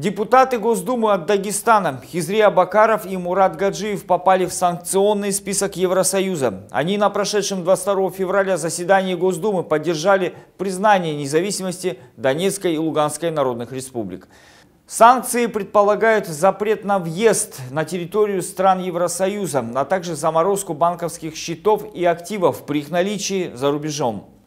Депутаты Госдумы от Дагестана Хизри Абакаров и Мурат Гаджиев попали в санкционный список Евросоюза. Они на прошедшем 22 февраля заседании Госдумы поддержали признание независимости Донецкой и Луганской народных республик. Санкции предполагают запрет на въезд на территорию стран Евросоюза, а также заморозку банковских счетов и активов при их наличии за рубежом.